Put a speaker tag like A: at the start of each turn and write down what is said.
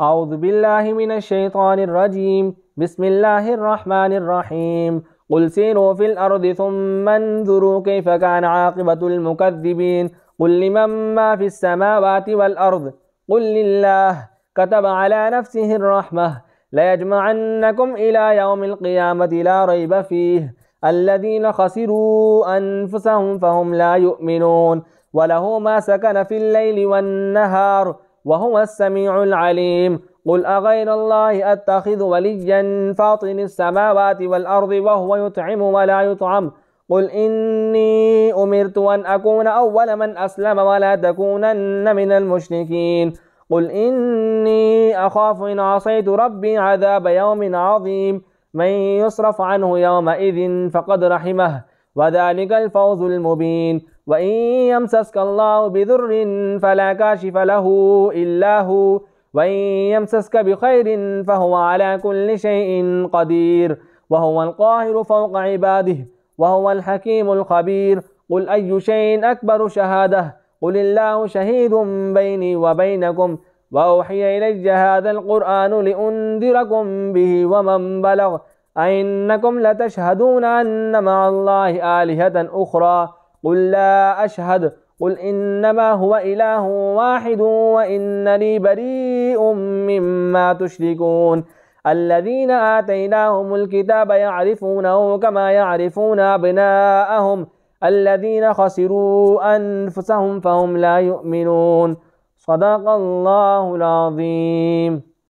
A: أعوذ بالله من الشيطان الرجيم بسم الله الرحمن الرحيم قل سيروا في الأرض ثم انظروا كيف كان عاقبة المكذبين قل لمن ما في السماوات والأرض قل لله كتب على نفسه الرحمة ليجمعنكم إلى يوم القيامة لا ريب فيه الذين خسروا أنفسهم فهم لا يؤمنون وله ما سكن في الليل والنهار وهو السميع العليم قل أغير الله أتخذ وليا فاطن السماوات والأرض وهو يطعم ولا يطعم قل إني أمرت أن أكون أول من أسلم ولا تكونن من المشركين قل إني أخاف إن عصيت ربي عذاب يوم عظيم من يصرف عنه يومئذ فقد رحمه وذلك الفوز المبين وإن يمسسك الله بذر فلا كاشف له إلا هو وإن يمسسك بخير فهو على كل شيء قدير وهو القاهر فوق عباده وهو الحكيم الخبير قل أي شيء أكبر شهادة قل الله شهيد بيني وبينكم وأوحي إلي هذا القرآن لأنذركم به ومن بلغ أئنكم لتشهدون أن مع الله آلهة أخرى قل لا أشهد قل إنما هو إله واحد وإنني بريء مما تشركون الذين آتيناهم الكتاب يعرفونه كما يعرفون أبناءهم الذين خسروا أنفسهم فهم لا يؤمنون صدق الله العظيم